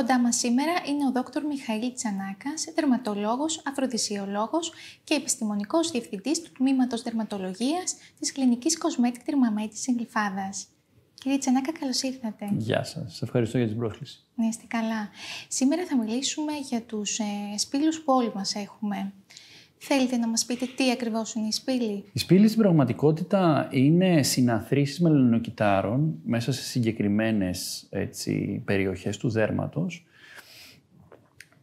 Κοντά μας σήμερα είναι ο δόκτωρ Μιχαήλ Τσανάκας, δερματολόγος, αφροδυσιολόγος και επιστημονικός διευθυντής του Τμήματος Δερματολογίας της Κλινικής Κοσμέτικ Dermamate της Κύριε Τσανάκα, καλώς ήρθατε. Γεια σας. Σας ευχαριστώ για την πρόσκληση. Να είστε καλά. Σήμερα θα μιλήσουμε για τους ε, σπήλους που όλοι μας έχουμε. Θέλετε να μας πείτε τι ακριβώς είναι η σπήλη. Η σπήλη στην πραγματικότητα είναι συναθρήσεις μελανοκυτάρων μέσα σε συγκεκριμένες έτσι, περιοχές του δέρματος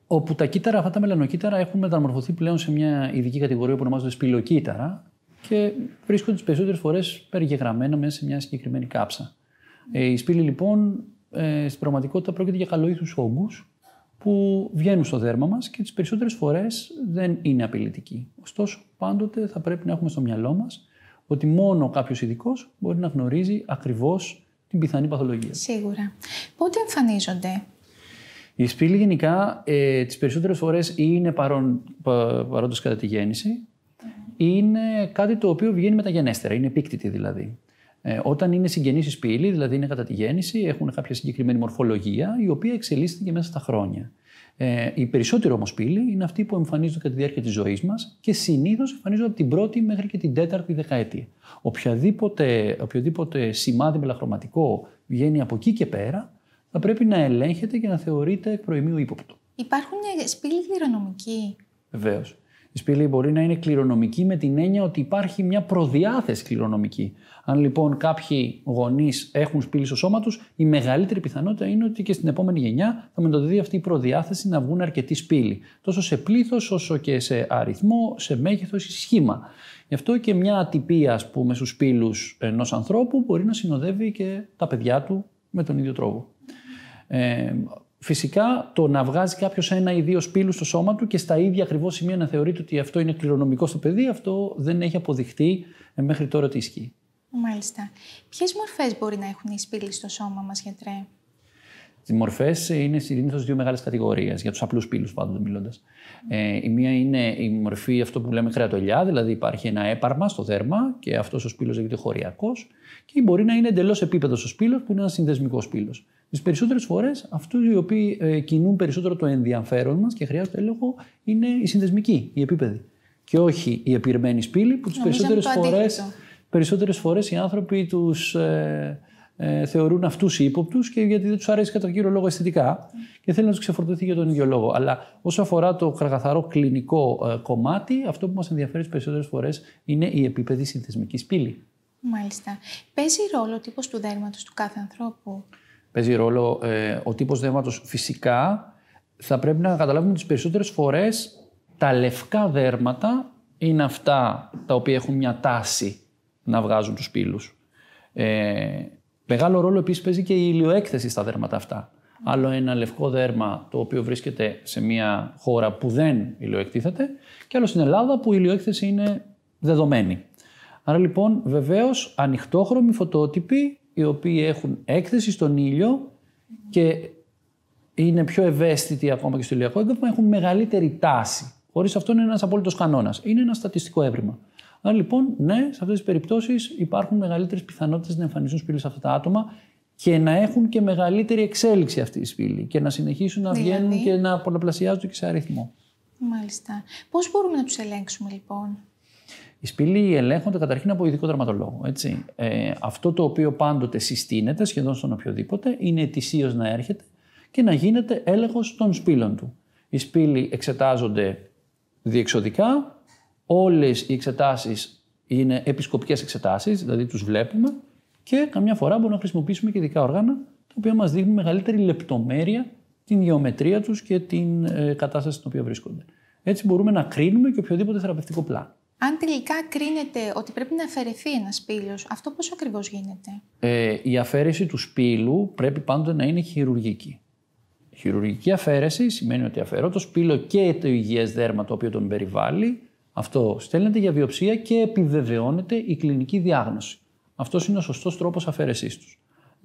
όπου τα κύτταρα, αυτά τα μελανοκύτταρα έχουν μεταμορφωθεί πλέον σε μια ειδική κατηγορία που ονομάζονται σπηλοκύτταρα και βρίσκονται τις περισσότερες φορές περιγεγραμμένα μέσα σε μια συγκεκριμένη κάψα. Ε, η σπήλη λοιπόν ε, στην πραγματικότητα πρόκειται για καλοήθους όγκους που βγαίνουν στο δέρμα μας και τις περισσότερες φορές δεν είναι απειλητικοί. Ωστόσο, πάντοτε θα πρέπει να έχουμε στο μυαλό μας ότι μόνο κάποιος ειδικός μπορεί να γνωρίζει ακριβώς την πιθανή παθολογία. Σίγουρα. Πότε εμφανίζονται? Η σπήλη γενικά ε, τις περισσότερες φορές είναι παρόν, παρόντος κατά τη γέννηση, ναι. είναι κάτι το οποίο βγαίνει μεταγενέστερα, είναι επίκτητη δηλαδή. Ε, όταν είναι συγγενείς πύλη, δηλαδή είναι κατά τη γέννηση, έχουν κάποια συγκεκριμένη μορφολογία, η οποία εξελίσσεται και μέσα στα χρόνια. Ε, οι περισσότεροι όμως πύλη είναι αυτοί που εμφανίζονται κατά τη διάρκεια της ζωής μας και συνήθως εμφανίζονται από την πρώτη μέχρι και την τέταρτη δεκαετία. Οποιαδήποτε, οποιοδήποτε σημάδι μελαχρωματικό βγαίνει από εκεί και πέρα, θα πρέπει να ελέγχεται και να θεωρείται εκ προημίου ύποπτο. Υπάρχουν σπήλοι κληρονομικοί. Βεβαίω σπηλή μπορεί να είναι κληρονομική με την έννοια ότι υπάρχει μια προδιάθεση κληρονομική. Αν λοιπόν κάποιοι γονείς έχουν σπήλη στο σώμα τους, η μεγαλύτερη πιθανότητα είναι ότι και στην επόμενη γενιά θα μεταδοθεί αυτή η προδιάθεση να βγουν αρκετοί σπήλοι. Τόσο σε πλήθος, όσο και σε αριθμό, σε μέγεθος ή σχήμα. Γι' αυτό και μια ατυπία, ας πούμε, στους σπήλου ενός ανθρώπου μπορεί να συνοδεύει και τα παιδιά του με τον ίδιο τρόπο. Ε, Φυσικά το να βγάζει κάποιος ένα ή δύο σπήλους στο σώμα του και στα ίδια ακριβώς σημεία να θεωρείται ότι αυτό είναι κληρονομικό στο παιδί, αυτό δεν έχει αποδειχτεί μέχρι τώρα ότι ισχύει. Μάλιστα. Ποιες μορφές μπορεί να έχουν οι σπήλοι στο σώμα μας, γιατρέ. Οι μορφές είναι συνήθως δύο μεγάλες κατηγορίες, για τους απλούς σπήλους πάντοτε μιλώντας. Ε, η μία είναι η μορφή αυτό που λέμε κρεατολιά, δηλαδή υπάρχει ένα έπαρμα στο δέρμα και αυτός ο σπύλο λέγεται χωριακός, και μπορεί να είναι εντελώς επίπεδος ο που είναι ένας συνδεσμικός σπύλο. Τις περισσότερες φορές, αυτού οι οποίοι ε, κινούν περισσότερο το ενδιαφέρον μας και χρειάζονται έλεγχο είναι οι συνδεσμικοί, οι επίπεδοι. Και όχι οι επιρμένη σπήλη που τις περισσότερε φορές περισσότερες φορές οι άνθρωποι τους ε, ε, θεωρούν αυτούς ύποπτους και γιατί δεν τους αρέσει κατά κύριο λόγο αισθητικά και θέλουν να τους ξεφορτωθεί για τον ίδιο λόγο. Αλλά όσο αφορά το καθαρό κλινικό κομμάτι, αυτό που μας ενδιαφέρει τις περισσότερες φορές είναι η επίπεδη συνθεσμική πύλη. Μάλιστα. Παίζει ρόλο ο τύπος του δέρματος του κάθε ανθρώπου παίζει ρόλο ε, ο τύπος δέρματος φυσικά. Θα πρέπει να καταλάβουμε ότι τις περισσότερες φορές τα λευκά δέρματα είναι αυτά τα οποία έχουν μια τάση να βγάζουν τους πύλους. Ε, μεγάλο ρόλο επίσης παίζει και η ηλιοέκθεση στα δέρματα αυτά. Άλλο ένα λευκό δέρμα το οποίο βρίσκεται σε μια χώρα που δεν ηλιοεκτίθεται και άλλο στην Ελλάδα που η ηλιοέκθεση είναι δεδομένη. Άρα λοιπόν βεβαίως ανοιχτόχρωμοι φωτότυποι οι οποίοι έχουν έκθεση στον ήλιο και είναι πιο ευαίσθητοι ακόμα και στο ηλιακό έγκαυμα, έχουν μεγαλύτερη τάση. Χωρίς αυτό είναι ένας απόλυτος κανόνας. Είναι ένα στατιστικό έβριμα. Άρα λοιπόν, ναι, σε αυτές τις περιπτώσεις υπάρχουν μεγαλύτερες πιθανότητες να εμφανιστούν σπήλοι σε αυτά τα άτομα και να έχουν και μεγαλύτερη εξέλιξη αυτή η σπήλη και να συνεχίσουν να δηλαδή... βγαίνουν και να πολλαπλασιάζονται και σε αριθμό. Μάλιστα. Πώς μπορούμε να τους ελέγξουμε λοιπόν, οι σπήλοι ελέγχονται καταρχήν από ειδικό δραματολόγο. Έτσι. Ε, αυτό το οποίο πάντοτε συστήνεται σχεδόν στον οποιοδήποτε είναι ετησίως να έρχεται και να γίνεται έλεγχος των σπήλων του. Οι σπήλοι εξετάζονται διεξοδικά, όλες οι εξετάσεις είναι επισκοπικές εξετάσεις, δηλαδή τους βλέπουμε και καμιά φορά μπορούμε να χρησιμοποιήσουμε και ειδικά όργανα τα οποία μας δίνουν μεγαλύτερη λεπτομέρεια την γεωμετρία τους και την ε, κατάσταση στην οποία βρίσκονται. Έτσι μπορούμε να κρίνουμε και οποιοδήποτε θεραπευτικό πλάνο αν τελικά κρίνεται ότι πρέπει να αφαιρεθεί ένας πύλος, αυτό πώς ακριβώς γίνεται. Ε, η αφαίρεση του σπήλου πρέπει πάντοτε να είναι χειρουργική. Χειρουργική αφαίρεση σημαίνει ότι αφαιρώ το σπήλο και το υγιές δέρμα το οποίο τον περιβάλλει. Αυτό στέλνεται για βιοψία και επιβεβαιώνεται η κλινική διάγνωση. Αυτός είναι ο σωστός τρόπος αφαίρεσής τους.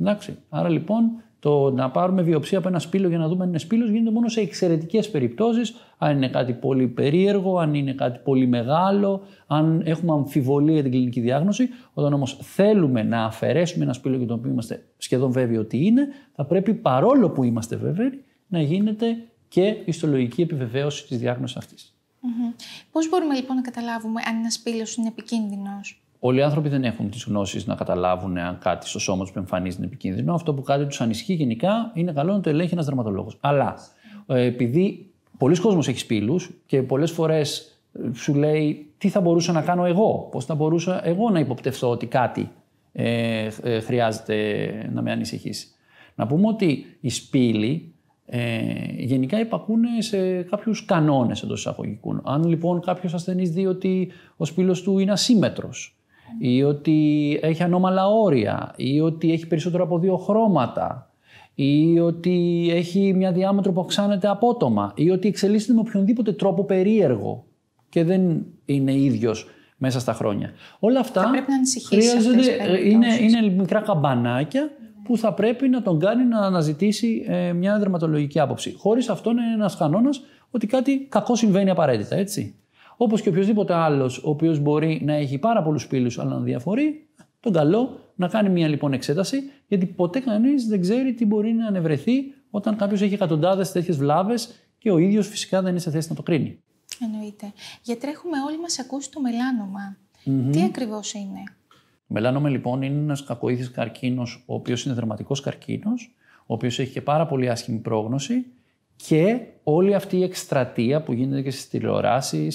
Εντάξει. Άρα λοιπόν το να πάρουμε βιοψία από ένα σπήλο για να δούμε αν είναι σπήλο γίνεται μόνο σε εξαιρετικές περιπτώσεις. Αν είναι κάτι πολύ περίεργο, αν είναι κάτι πολύ μεγάλο, αν έχουμε αμφιβολία για την κλινική διάγνωση. Όταν όμως θέλουμε να αφαιρέσουμε ένα σπήλο για τον οποίο είμαστε σχεδόν βέβαιοι ότι είναι, θα πρέπει παρόλο που είμαστε βέβαιοι να γίνεται και ιστολογική επιβεβαίωση της διάγνωσης αυτής. Mm-hmm. Πώς μπορούμε λοιπόν να καταλάβουμε αν ένα σπήλο είναι επικίνδυνος. Όλοι οι άνθρωποι δεν έχουν τις γνώσεις να καταλάβουν αν κάτι στο σώμα τους εμφανίζεται είναι επικίνδυνο. Αυτό που κάτι τους ανισχύει γενικά είναι καλό να το ελέγχει ένας δραματολόγος. Αλλά ε, επειδή πολλοί κόσμοι έχει πύλου και πολλές φορές ε, σου λέει τι θα μπορούσα να κάνω εγώ, πώς θα μπορούσα εγώ να υποπτευθώ ότι κάτι ε, ε, χρειάζεται να με ανησυχήσει. Να πούμε ότι οι σπήλοι ε, γενικά υπακούν σε κάποιους κανόνες εντός εισαγωγικών. Αν λοιπόν κάποιος ασθενής δει ότι ο σπήλος του είναι ασύμετρος ή ότι έχει ανώμαλα όρια ή ότι έχει περισσότερο από δύο χρώματα ή ότι έχει μια διάμετρο που αυξάνεται απότομα ή ότι εξελίσσεται με οποιονδήποτε τρόπο περίεργο και δεν είναι ίδιος μέσα στα χρόνια. Όλα αυτά πρέπει να ε, είναι, είναι μικρά καμπανάκια που θα πρέπει να τον κάνει να αναζητήσει ε, μια δερματολογική άποψη. Χωρίς αυτό είναι ένας κανόνας ότι κάτι κακό συμβαίνει απαραίτητα, έτσι. Όπως και οποιοδήποτε άλλος, ο οποίος μπορεί να έχει πάρα πολλούς πύλου, αλλά να διαφορεί, τον καλό να κάνει μια λοιπόν εξέταση, γιατί ποτέ κανείς δεν ξέρει τι μπορεί να ανεβρεθεί όταν κάποιος έχει εκατοντάδες τέτοιες βλάβες και ο ίδιος φυσικά δεν είναι σε θέση να το κρίνει. Εννοείται. Γιατί έχουμε όλοι μας ακούσει το μελανομα Τι ακριβώς είναι. Το μελάνομα λοιπόν είναι ένας κακοήθης καρκίνος, ο οποίος είναι δραματικός καρκίνος, ο οποίος έχει και πάρα πολύ άσχημη πρόγνωση και όλη αυτή η εκστρατεία που γίνεται και στις τηλεοράσεις,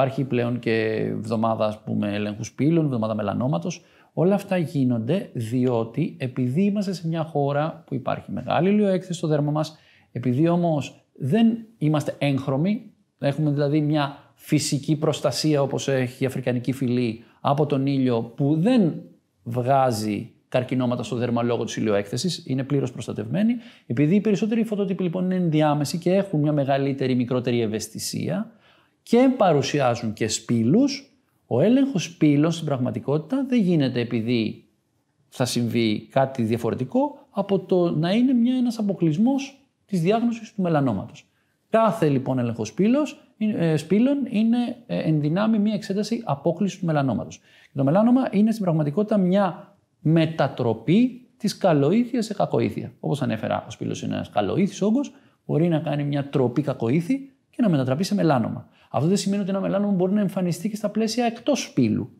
Υπάρχει πλέον και εβδομάδα ας πούμε, έλεγχου πύλων, εβδομάδα μελανόματος. Όλα αυτά γίνονται διότι επειδή είμαστε σε μια χώρα που υπάρχει μεγάλη ηλιοέκθεση στο δέρμα μας, επειδή όμως δεν είμαστε έγχρωμοι, έχουμε δηλαδή μια φυσική προστασία όπως έχει η Αφρικανική φυλή από τον ήλιο που δεν βγάζει καρκινόματα στο δέρμα λόγω της ηλιοέκθεσης, είναι πλήρως προστατευμένοι. Επειδή οι περισσότεροι φωτότυποι λοιπόν είναι ενδιάμεσοι και έχουν μια μεγαλύτερη, μικρότερη ευαισθησία, και παρουσιάζουν και σπήλους. Ο έλεγχος σπήλων στην πραγματικότητα δεν γίνεται επειδή θα συμβεί κάτι διαφορετικό από το να είναι μια, ένας αποκλεισμός της διάγνωσης του μελανόματος. Κάθε λοιπόν έλεγχος ε, σπήλων είναι ε, εν δυνάμει μια εξέταση απόκλησης του μελανόματος. Το μελάνομα είναι στην πραγματικότητα μια μετατροπή της καλοήθειας σε κακοήθεια. Όπως ανέφερα, ο σπήλος είναι ένας καλοήθης όγκος, μπορεί να κάνει μια τροπή κακοήθη και να μετατραπεί σε μελάνομα. Αυτό δεν σημαίνει ότι ένα μελάνωμα μπορεί να εμφανιστεί και στα πλαίσια εκτός σπήλου.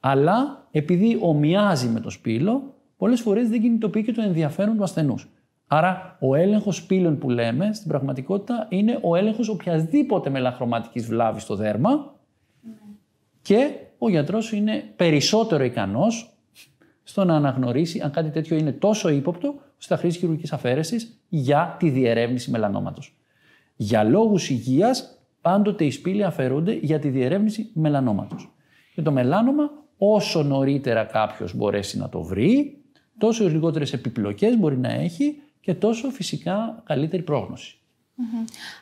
Αλλά επειδή ομοιάζει με το σπήλο, πολλές φορές δεν κινητοποιεί και το ενδιαφέρον του ασθενούς. Άρα, ο έλεγχος σπήλων που λέμε στην πραγματικότητα είναι ο έλεγχος οποιασδήποτε μελαχρωματική βλάβης στο δέρμα ναι. και ο γιατρός είναι περισσότερο ικανός στο να αναγνωρίσει αν κάτι τέτοιο είναι τόσο ύποπτο ώστε να χρήση χειρουργικής αφαίρεσης για τη διερεύνηση μελανόματος. Για λόγους υγείας πάντοτε οι σπήλοι αφαιρούνται για τη διερεύνηση μελανόματος. Και το μελάνομα, όσο νωρίτερα κάποιος μπορέσει να το βρει, τόσο λιγότερες επιπλοκές μπορεί να έχει και τόσο φυσικά καλύτερη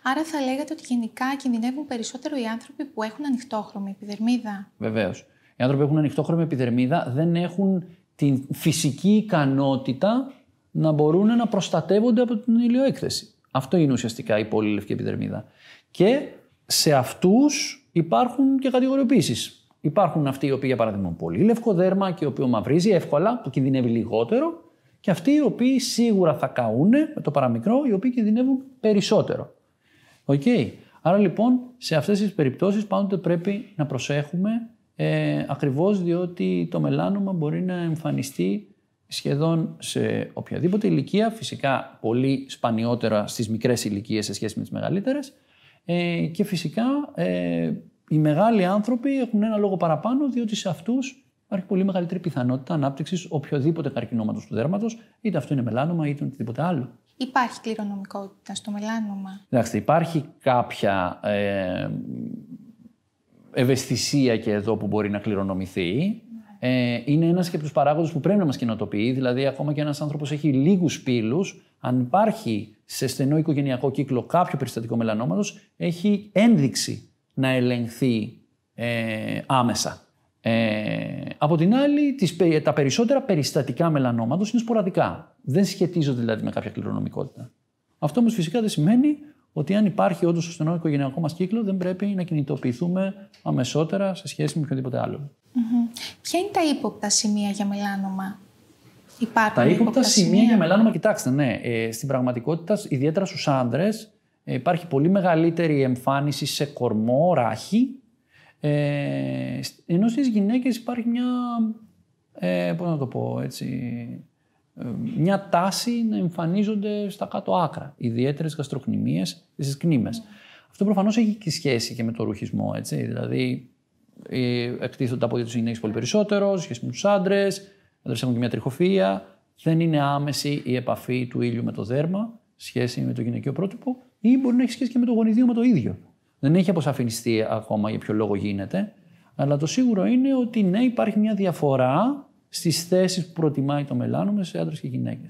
Άρα θα λέγατε ότι γενικά κινδυνεύουν περισσότερο οι άνθρωποι που έχουν ανοιχτόχρωμη επιδερμίδα. Βεβαίως. Οι άνθρωποι που έχουν ανοιχτόχρωμη επιδερμίδα δεν έχουν την φυσική ικανότητα να μπορούν να προστατεύονται από την ηλιοέκθεση. Αυτό είναι ουσιαστικά η πολυλευκή επιδερμίδα. Και σε αυτούς υπάρχουν και κατηγοριοποιήσεις. Υπάρχουν αυτοί οι οποίοι, για παράδειγμα, πολύ λευκό δέρμα και ο οποίος μαυρίζει εύκολα, που κινδυνεύει λιγότερο, και αυτοί οι οποίοι σίγουρα θα καούνε με το παραμικρό, οι οποίοι κινδυνεύουν περισσότερο. Οκ. Άρα λοιπόν σε αυτές τις περιπτώσεις, πάντοτε πρέπει να προσέχουμε ε, ακριβώς διότι το μελάνωμα μπορεί να εμφανιστεί σχεδόν σε οποιαδήποτε ηλικία, φυσικά πολύ σπανιότερα στις μικρές ηλικίες σε σχέση με τις μεγαλύτερες. Ε, και φυσικά ε, οι μεγάλοι άνθρωποι έχουν ένα λόγο παραπάνω, διότι σε αυτούς υπάρχει πολύ μεγαλύτερη πιθανότητα ανάπτυξης οποιοδήποτε καρκινόματο του δέρματος, είτε αυτό είναι μελάνομα είτε οτιδήποτε άλλο. Υπάρχει κληρονομικότητα στο μελάνομα. Εντάξει υπάρχει κάποια ε, ευαισθησία και εδώ που μπορεί να κληρονομηθεί ε, είναι ένας και από τους παράγοντες που πρέπει να μας κοινοτοποιεί. Δηλαδή, ακόμα και ένας άνθρωπος έχει λίγους πύλους, αν υπάρχει σε στενό οικογενειακό κύκλο κάποιο περιστατικό μελανόματος, έχει ένδειξη να ελεγχθεί ε, άμεσα. Ε, από την άλλη, τις, τα περισσότερα περιστατικά μελανόματος είναι σποραδικά. Δεν σχετίζονται δηλαδή με κάποια κληρονομικότητα. Αυτό όμως φυσικά δεν σημαίνει ότι αν υπάρχει όντως στενό οικογενειακό μας κύκλο, δεν πρέπει να κινητοποιηθούμε αμεσότερα σε σχέση με οποιοδήποτε άλλο. Mm-hmm. Ποια είναι τα ύποπτα σημεία για μελάνομα, Υπάρχουν. Τα ύποπτα σημεία για μελάνωμα, κοιτάξτε, ναι. Ε, στην πραγματικότητα, ιδιαίτερα στους άντρες, ε, υπάρχει πολύ μεγαλύτερη εμφάνιση σε κορμό, ράχη. Ε, ενώ στις γυναίκες υπάρχει μια. Ε, πώς να το πω έτσι μια τάση να εμφανίζονται στα κάτω άκρα, ιδιαίτερες γαστροκνημίες στις κνήμες. Αυτό προφανώς έχει και σχέση και με το ρουχισμό. Έτσι. Δηλαδή, εκτίθονται πόδια του γυναίκε πολύ περισσότερο, σχέση με τους άντρες, άντρες έχουν και μια τριχοφία, Δεν είναι άμεση η επαφή του ήλιου με το δέρμα, σχέση με το γυναικείο πρότυπο, ή μπορεί να έχει σχέση και με το γονιδίο με το ίδιο. Δεν έχει αποσαφινιστεί ακόμα για ποιο λόγο γίνεται, αλλά το σίγουρο είναι ότι ναι, υπάρχει μια διαφορά Στις θέσεις που προτιμάει το μελάνωμα σε άντρες και γυναίκες.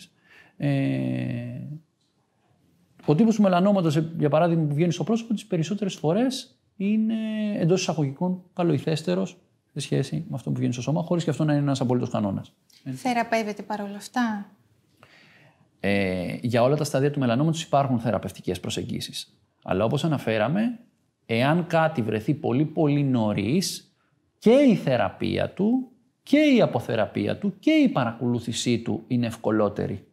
Ε, ο τύπος του μελανόματος, ε, για παράδειγμα, που βγαίνει στο πρόσωπο, τι περισσότερες φορές είναι εντός εισαγωγικών καλοϊθέστερος σε σχέση με αυτό που βγαίνει στο σώμα, Χωρίς και αυτό να είναι ένας απολύτως κανόνας. Θεραπεύεται παρόλα αυτά. Ε, για όλα τα στάδια του μελανώματος υπάρχουν θεραπευτικές προσεγγίσεις. Αλλά όπως αναφέραμε, εάν κάτι βρεθεί πολύ πολύ νωρίς και η θεραπεία του και η αποθεραπεία του και η παρακολούθησή του είναι ευκολότερη.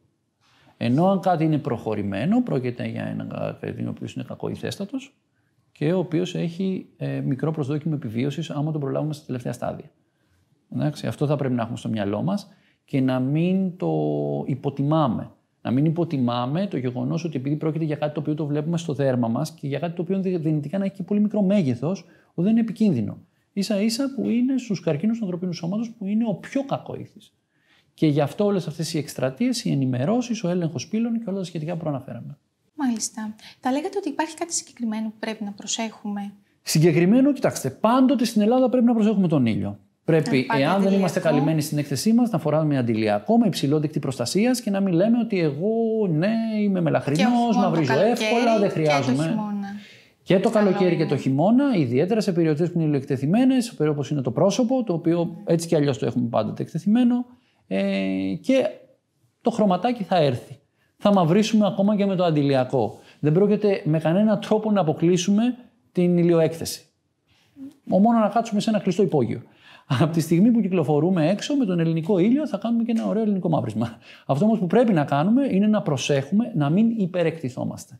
Ενώ αν κάτι είναι προχωρημένο, πρόκειται για έναν παιδί ο οποίος είναι κακοϊθέστατος και ο οποίος έχει ε, μικρό προσδόκιμο επιβίωσης άμα τον προλάβουμε στα τελευταία στάδια. Εντάξει, αυτό θα πρέπει να έχουμε στο μυαλό μας και να μην το υποτιμάμε. Να μην υποτιμάμε το γεγονός ότι επειδή πρόκειται για κάτι το οποίο το βλέπουμε στο δέρμα μας και για κάτι το οποίο δυνητικά να έχει και πολύ μικρό μέγεθος, δεν είναι επικίνδυνο. Ίσα ίσα που είναι στους καρκίνους του ανθρωπίνου σώματος που είναι ο πιο κακό Και γι' αυτό όλες αυτές οι εκστρατείες, οι ενημερώσεις, ο έλεγχος πύλων και όλα τα σχετικά που προαναφέραμε. Μάλιστα. Τα λέγατε ότι υπάρχει κάτι συγκεκριμένο που πρέπει να προσέχουμε. Συγκεκριμένο, κοιτάξτε, πάντοτε στην Ελλάδα πρέπει να προσέχουμε τον ήλιο. Πρέπει, εάν δεν είμαστε καλυμμένοι στην έκθεσή μας, να φοράμε αντιλιακό με υψηλό δεκτή προστασίας και να μην λέμε ότι εγώ ναι, είμαι μελαχρινό, μαυρίζω εύκολα, δεν χρειάζομαι. Και το καλοκαίρι και το χειμώνα, ιδιαίτερα σε περιοχές που είναι ηλιοεκτεθειμένε, όπως είναι το πρόσωπο, το οποίο έτσι κι αλλιώς το έχουμε πάντοτε εκτεθειμένο. Ε, και το χρωματάκι θα έρθει. Θα μαυρίσουμε ακόμα και με το αντιλιακό. Δεν πρόκειται με κανέναν τρόπο να αποκλείσουμε την ηλιοέκθεση. Ο μόνο να κάτσουμε σε ένα κλειστό υπόγειο. Από τη στιγμή που κυκλοφορούμε έξω με τον ελληνικό ήλιο, θα κάνουμε και ένα ωραίο ελληνικό μαύρισμα. Αυτό όμως που πρέπει να κάνουμε είναι να προσέχουμε να μην υπερεκτιθόμαστε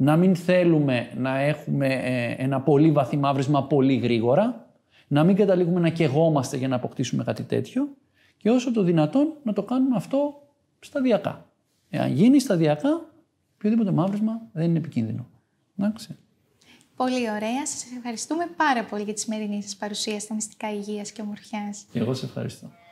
να μην θέλουμε να έχουμε ε, ένα πολύ βαθύ μαύρισμα πολύ γρήγορα, να μην καταλήγουμε να κεγόμαστε για να αποκτήσουμε κάτι τέτοιο και όσο το δυνατόν να το κάνουμε αυτό σταδιακά. Εάν γίνει σταδιακά, οποιοδήποτε μαύρισμα δεν είναι επικίνδυνο. Εντάξει. Πολύ ωραία. Σας ευχαριστούμε πάρα πολύ για τη σημερινή σας παρουσία στα Μυστικά Υγείας και Ομορφιάς. εγώ σε ευχαριστώ.